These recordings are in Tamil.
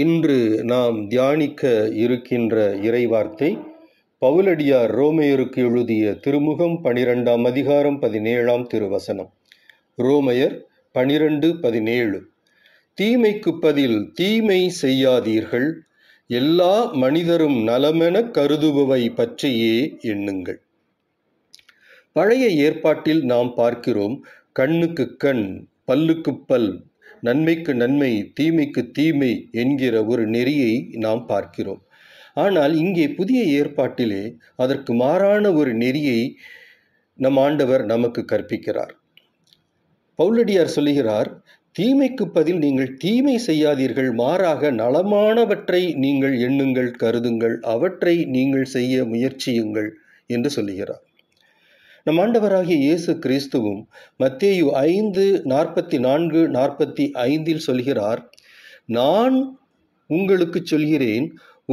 இன்று நாம் தியானிக்க இருக்கின்ற இறைவார்த்தை பவுலடியார் ரோமையருக்கு எழுதிய திருமுகம் பனிரெண்டாம் அதிகாரம் பதினேழாம் திருவசனம் ரோமையர் பனிரெண்டு பதினேழு தீமைக்கு பதில் தீமை செய்யாதீர்கள் எல்லா மனிதரும் நலமென கருதுபவை பற்றியே எண்ணுங்கள் பழைய ஏற்பாட்டில் நாம் பார்க்கிறோம் கண்ணுக்கு கண் பல்லுக்கு பல் நன்மைக்கு நன்மை தீமைக்கு தீமை என்கிற ஒரு நெறியை நாம் பார்க்கிறோம் ஆனால் இங்கே புதிய ஏற்பாட்டிலே அதற்கு மாறான ஒரு நெறியை நம் ஆண்டவர் நமக்கு கற்பிக்கிறார் பௌலடியார் சொல்லுகிறார் தீமைக்கு பதில் நீங்கள் தீமை செய்யாதீர்கள் மாறாக நலமானவற்றை நீங்கள் எண்ணுங்கள் கருதுங்கள் அவற்றை நீங்கள் செய்ய முயற்சியுங்கள் என்று சொல்லுகிறார் நம் ஆண்டவராகிய இயேசு கிறிஸ்துவும் மத்தேயு ஐந்து நாற்பத்தி நான்கு நாற்பத்தி ஐந்தில் சொல்கிறார் நான் உங்களுக்கு சொல்கிறேன்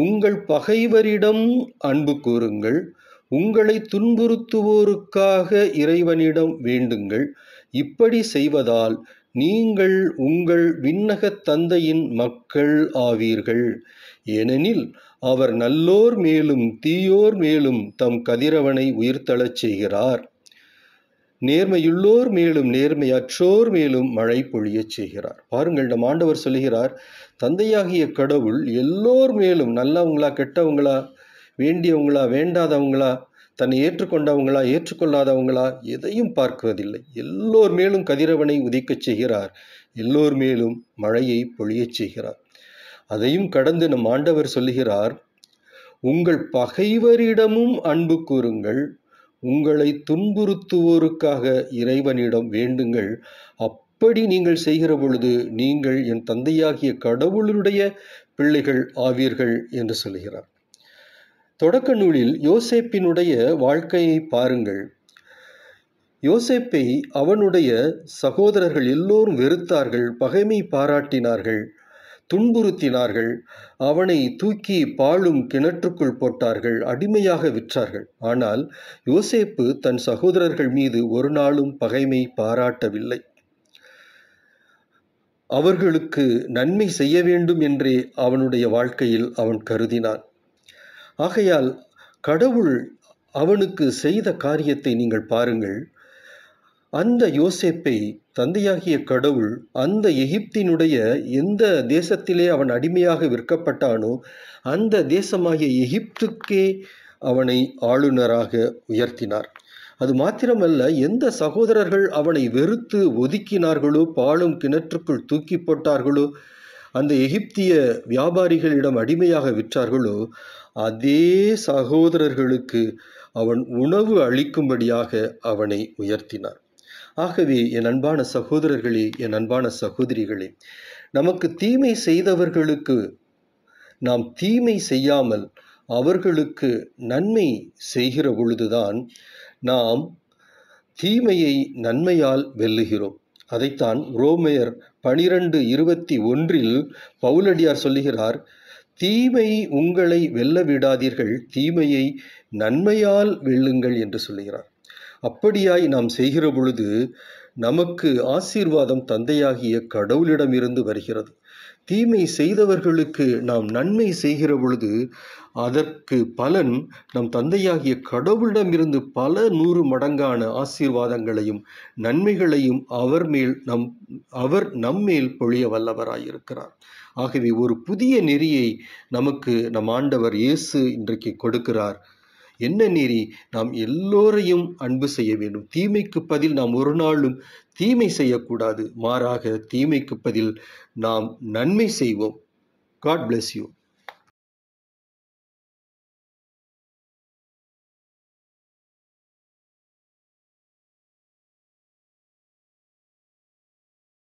உங்கள் பகைவரிடம் அன்பு கூறுங்கள் உங்களை துன்புறுத்துவோருக்காக இறைவனிடம் வேண்டுங்கள் இப்படி செய்வதால் நீங்கள் உங்கள் விண்ணகத் தந்தையின் மக்கள் ஆவீர்கள் ஏனெனில் அவர் நல்லோர் மேலும் தீயோர் மேலும் தம் கதிரவனை உயிர்த்தளச் செய்கிறார் நேர்மையுள்ளோர் மேலும் நேர்மையற்றோர் மேலும் மழை பொழியச் செய்கிறார் பாருங்கள் நம் ஆண்டவர் சொல்கிறார் தந்தையாகிய கடவுள் எல்லோர் மேலும் நல்லவங்களா கெட்டவங்களா வேண்டியவங்களா வேண்டாதவங்களா தன்னை ஏற்றுக்கொண்டவங்களா ஏற்றுக்கொள்ளாதவங்களா எதையும் பார்க்குவதில்லை எல்லோர் மேலும் கதிரவனை உதிக்கச் செய்கிறார் எல்லோர் மேலும் மழையை பொழியச் செய்கிறார் அதையும் கடந்து நம் ஆண்டவர் சொல்லுகிறார் உங்கள் பகைவரிடமும் அன்பு கூறுங்கள் உங்களை துன்புறுத்துவோருக்காக இறைவனிடம் வேண்டுங்கள் அப்படி நீங்கள் செய்கிற பொழுது நீங்கள் என் தந்தையாகிய கடவுளுடைய பிள்ளைகள் ஆவீர்கள் என்று சொல்கிறார் தொடக்க நூலில் யோசேப்பினுடைய வாழ்க்கையை பாருங்கள் யோசேப்பை அவனுடைய சகோதரர்கள் எல்லோரும் வெறுத்தார்கள் பகைமை பாராட்டினார்கள் துன்புறுத்தினார்கள் அவனை தூக்கி பாழும் கிணற்றுக்குள் போட்டார்கள் அடிமையாக விற்றார்கள் ஆனால் யோசேப்பு தன் சகோதரர்கள் மீது ஒரு நாளும் பகைமை பாராட்டவில்லை அவர்களுக்கு நன்மை செய்ய வேண்டும் என்றே அவனுடைய வாழ்க்கையில் அவன் கருதினான் ஆகையால் கடவுள் அவனுக்கு செய்த காரியத்தை நீங்கள் பாருங்கள் அந்த யோசேப்பை தந்தையாகிய கடவுள் அந்த எகிப்தினுடைய எந்த தேசத்திலே அவன் அடிமையாக விற்கப்பட்டானோ அந்த தேசமாகிய எகிப்துக்கே அவனை ஆளுநராக உயர்த்தினார் அது மாத்திரமல்ல எந்த சகோதரர்கள் அவனை வெறுத்து ஒதுக்கினார்களோ பாலும் கிணற்றுக்குள் தூக்கி போட்டார்களோ அந்த எகிப்திய வியாபாரிகளிடம் அடிமையாக விற்றார்களோ அதே சகோதரர்களுக்கு அவன் உணவு அளிக்கும்படியாக அவனை உயர்த்தினார் ஆகவே என் அன்பான சகோதரர்களே என் அன்பான சகோதரிகளே நமக்கு தீமை செய்தவர்களுக்கு நாம் தீமை செய்யாமல் அவர்களுக்கு நன்மை செய்கிற பொழுதுதான் நாம் தீமையை நன்மையால் வெல்லுகிறோம் அதைத்தான் ரோமேயர் பனிரெண்டு இருபத்தி ஒன்றில் பவுலடியார் சொல்லுகிறார் தீமை உங்களை வெல்ல விடாதீர்கள் தீமையை நன்மையால் வெல்லுங்கள் என்று சொல்லுகிறார் அப்படியாய் நாம் செய்கிற பொழுது நமக்கு ஆசீர்வாதம் தந்தையாகிய கடவுளிடமிருந்து வருகிறது தீமை செய்தவர்களுக்கு நாம் நன்மை செய்கிற பொழுது அதற்கு பலன் நம் தந்தையாகிய கடவுளிடமிருந்து பல நூறு மடங்கான ஆசீர்வாதங்களையும் நன்மைகளையும் அவர் மேல் நம் அவர் நம்மேல் பொழிய வல்லவராயிருக்கிறார் ஆகவே ஒரு புதிய நெறியை நமக்கு நம் ஆண்டவர் இயேசு இன்றைக்கு கொடுக்கிறார் என்ன நீரி நாம் எல்லோரையும் அன்பு செய்ய வேண்டும் தீமைக்கு பதில் நாம் ஒரு நாளும் தீமை செய்யக்கூடாது மாறாக தீமைக்கு பதில் நாம் நன்மை செய்வோம் காட் பிளெஸ் யூ